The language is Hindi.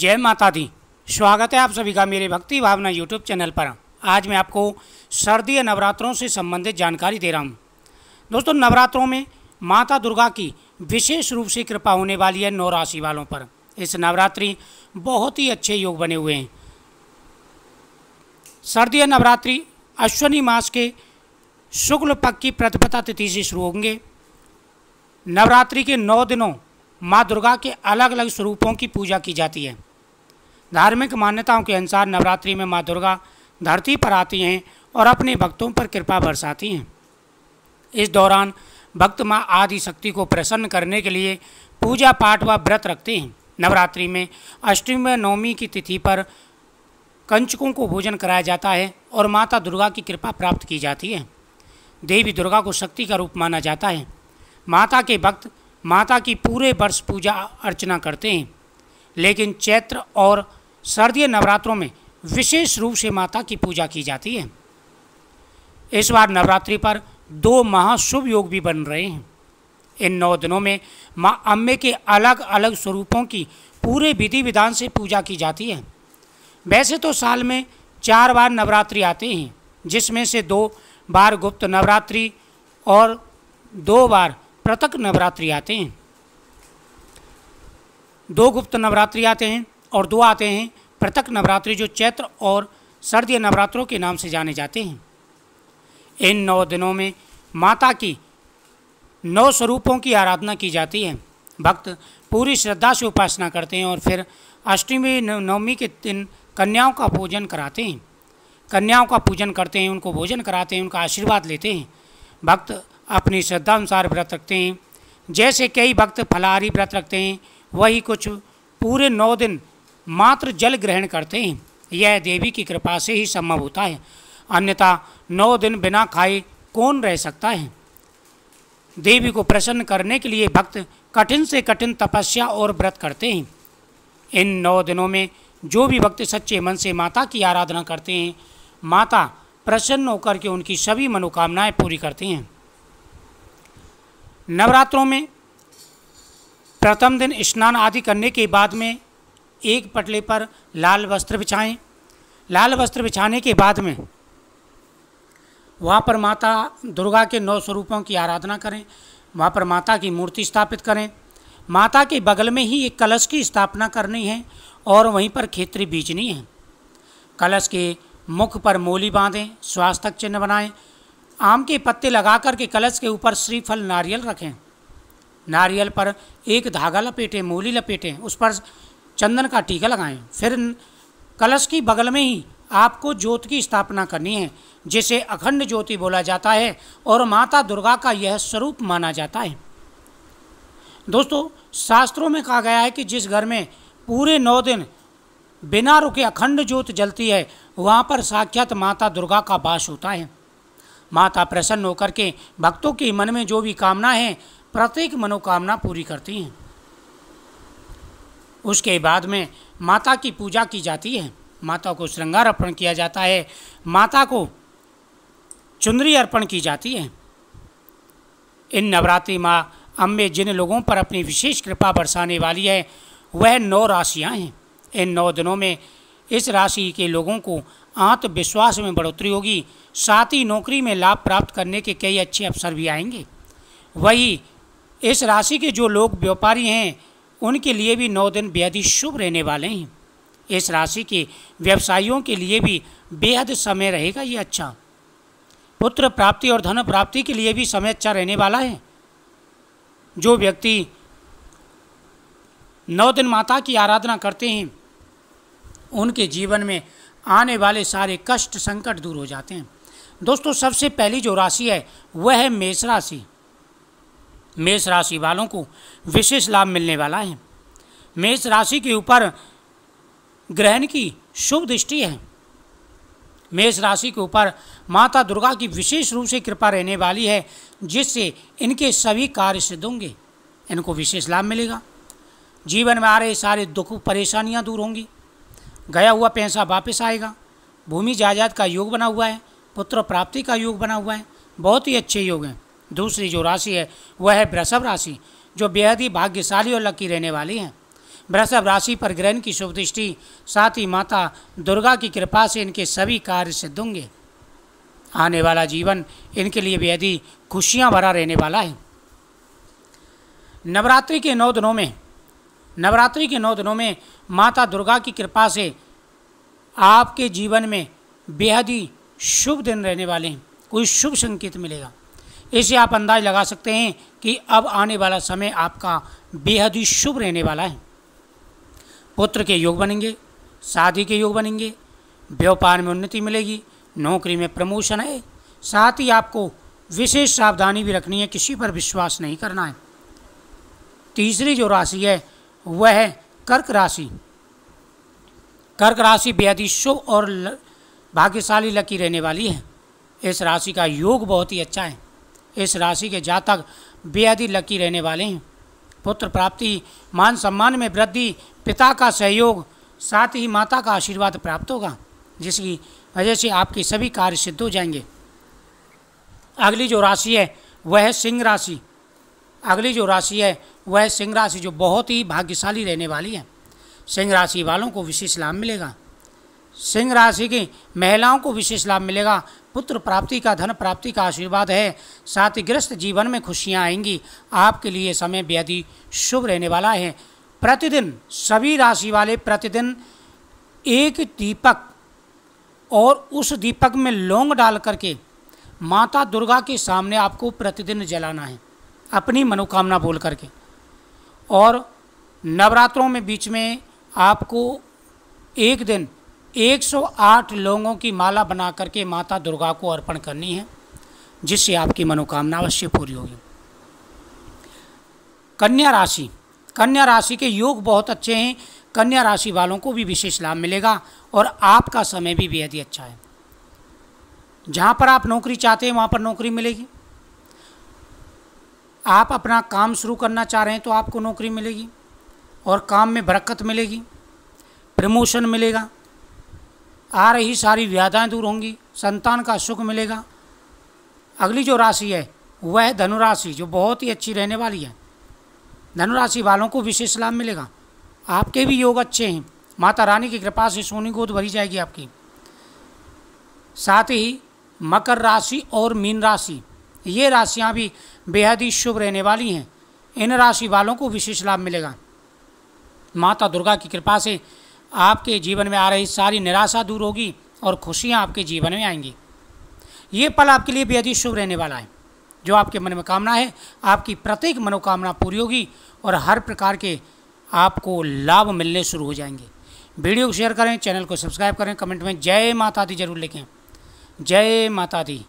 जय माता दी स्वागत है आप सभी का मेरे भक्ति भावना यूट्यूब चैनल पर आज मैं आपको शारदीय नवरात्रों से संबंधित जानकारी दे रहा हूँ दोस्तों नवरात्रों में माता दुर्गा की विशेष रूप से कृपा होने वाली है नौ राशि वालों पर इस नवरात्रि बहुत ही अच्छे योग बने हुए हैं शारदीय नवरात्रि अश्विनी मास के शुक्ल पक्ष की प्रतिपदा तिथि से शुरू होंगे नवरात्रि के नौ दिनों माँ दुर्गा के अलग अलग स्वरूपों की पूजा की जाती है धार्मिक मान्यताओं के अनुसार नवरात्रि में माँ दुर्गा धरती पर आती हैं और अपने भक्तों पर कृपा बरसाती हैं इस दौरान भक्त माँ आदि शक्ति को प्रसन्न करने के लिए पूजा पाठ व व्रत रखते हैं नवरात्रि में अष्टमी व नवमी की तिथि पर कंचकों को भोजन कराया जाता है और माता दुर्गा की कृपा प्राप्त की जाती है देवी दुर्गा को शक्ति का रूप माना जाता है माता के भक्त माता की पूरे वर्ष पूजा अर्चना करते हैं लेकिन चैत्र और शरदीय नवरात्रों में विशेष रूप से माता की पूजा की जाती है इस बार नवरात्रि पर दो महाशुभ योग भी बन रहे हैं इन नौ दिनों में माँ अम्बे के अलग अलग स्वरूपों की पूरे विधि विधान से पूजा की जाती है वैसे तो साल में चार बार नवरात्रि आते हैं जिसमें से दो बार गुप्त नवरात्रि और दो बार पृथक नवरात्रि आते हैं दो गुप्त नवरात्रि आते हैं और दो आते हैं पृथक नवरात्रि जो चैत्र और सर्दीय नवरात्रों के नाम से जाने जाते हैं इन नौ दिनों में माता की नौ स्वरूपों की आराधना की जाती है भक्त पूरी श्रद्धा से उपासना करते हैं और फिर अष्टमी नवमी के दिन कन्याओं का पूजन कराते हैं कन्याओं का पूजन करते हैं उनको भोजन कराते हैं उनका आशीर्वाद लेते हैं भक्त अपनी श्रद्धा अनुसार व्रत रखते हैं जैसे कई भक्त फलाहारी व्रत रखते हैं वही कुछ पूरे नौ दिन मात्र जल ग्रहण करते हैं यह देवी की कृपा से ही संभव होता है अन्यथा नौ दिन बिना खाए कौन रह सकता है देवी को प्रसन्न करने के लिए भक्त कठिन से कठिन तपस्या और व्रत करते हैं इन नौ दिनों में जो भी भक्त सच्चे मन से माता की आराधना करते हैं माता प्रसन्न होकर के उनकी सभी मनोकामनाएं पूरी करती हैं नवरात्रों में प्रथम दिन स्नान आदि करने के बाद में एक पटले पर लाल वस्त्र बिछाएं लाल वस्त्र बिछाने के बाद में वहाँ पर माता दुर्गा के नौ स्वरूपों की आराधना करें वहाँ पर माता की मूर्ति स्थापित करें माता के बगल में ही एक कलश की स्थापना करनी है और वहीं पर खेतरी बीजनी है कलश के मुख पर मोली बांधें स्वास्थ्य चिन्ह बनाएं आम के पत्ते लगा कर के कलश के ऊपर श्रीफल नारियल रखें नारियल पर एक धागा लपेटें मूली लपेटें उस पर चंदन का टीका लगाएं फिर कलश की बगल में ही आपको ज्योत की स्थापना करनी है जिसे अखंड ज्योति बोला जाता है और माता दुर्गा का यह स्वरूप माना जाता है दोस्तों शास्त्रों में कहा गया है कि जिस घर में पूरे नौ दिन बिना रुके अखंड ज्योत जलती है वहाँ पर साक्षात माता दुर्गा का वास होता है माता प्रसन्न होकर के भक्तों के मन में जो भी कामना है प्रत्येक मनोकामना पूरी करती हैं उसके बाद में माता की पूजा की जाती है माता को श्रृंगार अर्पण किया जाता है माता को चुंदरी अर्पण की जाती है इन नवरात्रि माँ अम्बे जिन लोगों पर अपनी विशेष कृपा बरसाने वाली है वह नौ राशियाँ हैं इन नौ दिनों में इस राशि के लोगों को आत्मविश्वास में बढ़ोतरी होगी साथ ही नौकरी में लाभ प्राप्त करने के कई अच्छे अवसर भी आएंगे वही इस राशि के जो लोग व्यापारी हैं उनके लिए भी नौ दिन बेहद ही शुभ रहने वाले हैं इस राशि के व्यवसायियों के लिए भी बेहद समय रहेगा ये अच्छा पुत्र प्राप्ति और धन प्राप्ति के लिए भी समय अच्छा रहने वाला है जो व्यक्ति नौ दिन माता की आराधना करते हैं उनके जीवन में आने वाले सारे कष्ट संकट दूर हो जाते हैं दोस्तों सबसे पहली जो राशि है वह है मेष राशि मेष राशि वालों को विशेष लाभ मिलने वाला है मेष राशि के ऊपर ग्रहण की शुभ दृष्टि है मेष राशि के ऊपर माता दुर्गा की विशेष रूप से कृपा रहने वाली है जिससे इनके सभी कार्य सिद्ध होंगे इनको विशेष लाभ मिलेगा जीवन में आ रहे सारे दुख परेशानियां दूर होंगी गया हुआ पैसा वापस आएगा भूमि जायदाद का योग बना हुआ है पुत्र प्राप्ति का योग बना हुआ है बहुत ही अच्छे योग हैं दूसरी जो राशि है वह है वृषभ राशि जो बेहद ही भाग्यशाली और लकी रहने वाली हैं वृषभ राशि पर ग्रहण की शुभ दृष्टि साथ ही माता दुर्गा की कृपा से इनके सभी कार्य सिद्ध होंगे आने वाला जीवन इनके लिए बेहद ही खुशियाँ भरा रहने वाला है नवरात्रि के नौ दिनों में नवरात्रि के नौ दिनों में माता दुर्गा की कृपा से आपके जीवन में बेहद ही शुभ दिन रहने वाले हैं कोई शुभ संकेत मिलेगा इसे आप अंदाज लगा सकते हैं कि अब आने वाला समय आपका बेहद ही शुभ रहने वाला है पुत्र के योग बनेंगे शादी के योग बनेंगे व्यापार में उन्नति मिलेगी नौकरी में प्रमोशन है साथ ही आपको विशेष सावधानी भी रखनी है किसी पर विश्वास नहीं करना है तीसरी जो राशि है वह कर्क राशि कर्क राशि बेहद ही शुभ और भाग्यशाली लकी रहने वाली है इस राशि का योग बहुत ही अच्छा है इस राशि के जातक बेहद ही लकी रहने वाले हैं पुत्र प्राप्ति मान सम्मान में वृद्धि पिता का सहयोग साथ ही माता का आशीर्वाद प्राप्त होगा जिसकी वजह से आपके सभी कार्य सिद्ध हो जाएंगे अगली जो राशि है वह है सिंह राशि अगली जो राशि है वह सिंह राशि जो बहुत ही भाग्यशाली रहने वाली है सिंह राशि वालों को विशेष लाभ मिलेगा सिंह राशि की महिलाओं को विशेष लाभ मिलेगा पुत्र प्राप्ति का धन प्राप्ति का आशीर्वाद है साथ ही ग्रस्त जीवन में खुशियाँ आएंगी आपके लिए समय बेहद ही शुभ रहने वाला है प्रतिदिन सभी राशि वाले प्रतिदिन एक दीपक और उस दीपक में लौंग डाल करके माता दुर्गा के सामने आपको प्रतिदिन जलाना है अपनी मनोकामना बोल करके और नवरात्रों में बीच में आपको एक दिन 108 लोगों की माला बना करके माता दुर्गा को अर्पण करनी है जिससे आपकी मनोकामना अवश्य पूरी होगी कन्या राशि कन्या राशि के योग बहुत अच्छे हैं कन्या राशि वालों को भी विशेष लाभ मिलेगा और आपका समय भी बेहद ही अच्छा है जहाँ पर आप नौकरी चाहते हैं वहाँ पर नौकरी मिलेगी आप अपना काम शुरू करना चाह रहे हैं तो आपको नौकरी मिलेगी और काम में बरकत मिलेगी प्रमोशन मिलेगा आ रही सारी व्याधाएं दूर होंगी संतान का सुख मिलेगा अगली जो राशि है वह है धनुराशि जो बहुत ही अच्छी रहने वाली है धनुराशि वालों को विशेष लाभ मिलेगा आपके भी योग अच्छे हैं माता रानी की कृपा से सोनी गोद भरी जाएगी आपकी साथ ही मकर राशि और मीन राशि ये राशियाँ भी बेहद ही शुभ रहने वाली हैं इन राशि वालों को विशेष लाभ मिलेगा माता दुर्गा की कृपा से आपके जीवन में आ रही सारी निराशा दूर होगी और खुशियाँ आपके जीवन में आएंगी ये पल आपके लिए बेहद ही शुभ रहने वाला है जो आपके मन में कामना है आपकी प्रत्येक मनोकामना पूरी होगी और हर प्रकार के आपको लाभ मिलने शुरू हो जाएंगे वीडियो को शेयर करें चैनल को सब्सक्राइब करें कमेंट में जय माता दी जरूर लिखें जय माता दी